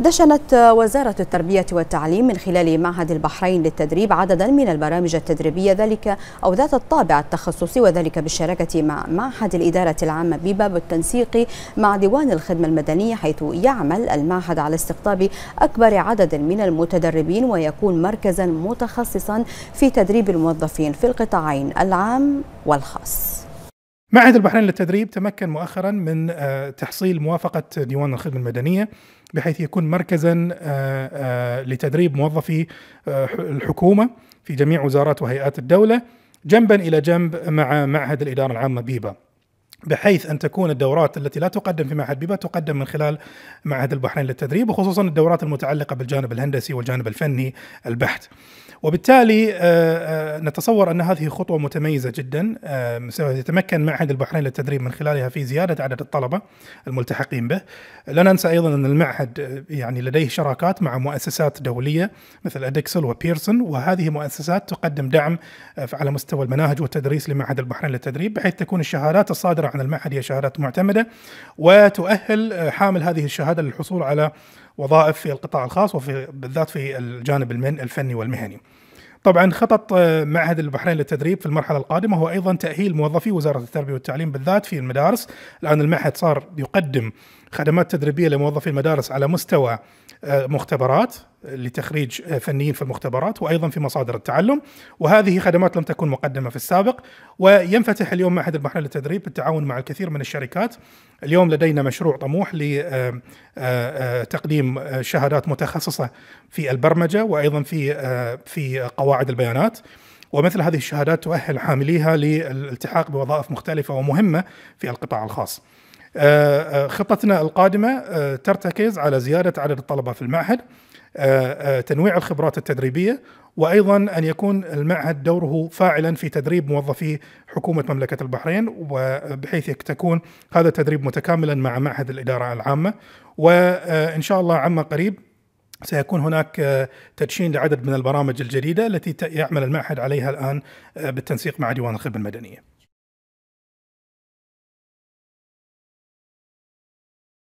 دشنت وزارة التربية والتعليم من خلال معهد البحرين للتدريب عددا من البرامج التدريبية ذلك أو ذات الطابع التخصصي وذلك بالشراكة مع معهد الإدارة العامة بيبا بالتنسيق مع ديوان الخدمة المدنية حيث يعمل المعهد على استقطاب أكبر عدد من المتدربين ويكون مركزا متخصصا في تدريب الموظفين في القطاعين العام والخاص معهد البحرين للتدريب تمكن مؤخرا من آه، تحصيل موافقة ديوان الخدمة المدنية بحيث يكون مركزا آه، آه، لتدريب موظفي الحكومة في جميع وزارات وهيئات الدولة جنبا إلى جنب مع معهد الإدارة العامة بيبا بحيث ان تكون الدورات التي لا تقدم في معهد بيبا تقدم من خلال معهد البحرين للتدريب وخصوصا الدورات المتعلقه بالجانب الهندسي والجانب الفني البحت. وبالتالي آه، آه، نتصور ان هذه خطوه متميزه جدا آه، سيتمكن معهد البحرين للتدريب من خلالها في زياده عدد الطلبه الملتحقين به. لا ننسى ايضا ان المعهد يعني لديه شراكات مع مؤسسات دوليه مثل ادكسل وبيرسون وهذه مؤسسات تقدم دعم على مستوى المناهج والتدريس لمعهد البحرين للتدريب بحيث تكون الشهادات الصادره عن المعهد هي شهادات معتمده وتؤهل آه، حامل هذه الشهاده للحصول على وظائف في القطاع الخاص وفي بالذات في الجانب الفني والمهني. طبعا خطط آه، معهد البحرين للتدريب في المرحله القادمه هو ايضا تاهيل موظفي وزاره التربيه والتعليم بالذات في المدارس، الان المعهد صار يقدم خدمات تدريبيه لموظفي المدارس على مستوى مختبرات لتخريج فنيين في المختبرات وايضا في مصادر التعلم وهذه خدمات لم تكن مقدمه في السابق وينفتح اليوم معهد البحرين للتدريب بالتعاون مع الكثير من الشركات اليوم لدينا مشروع طموح لتقديم آه، آه، شهادات متخصصه في البرمجه وايضا في آه، في قواعد البيانات ومثل هذه الشهادات تؤهل حامليها للالتحاق بوظائف مختلفه ومهمه في القطاع الخاص. آه، آه، خطتنا القادمة آه، ترتكز على زيادة عدد الطلبة في المعهد تنويع الخبرات التدريبية وأيضا أن يكون المعهد دوره فاعلا في تدريب موظفي حكومة مملكة البحرين وبحيث تكون هذا التدريب متكاملا مع معهد الإدارة العامة وإن شاء الله عما قريب سيكون هناك تدشين لعدد من البرامج الجديدة التي يعمل المعهد عليها الآن بالتنسيق مع ديوان الخدمة المدنية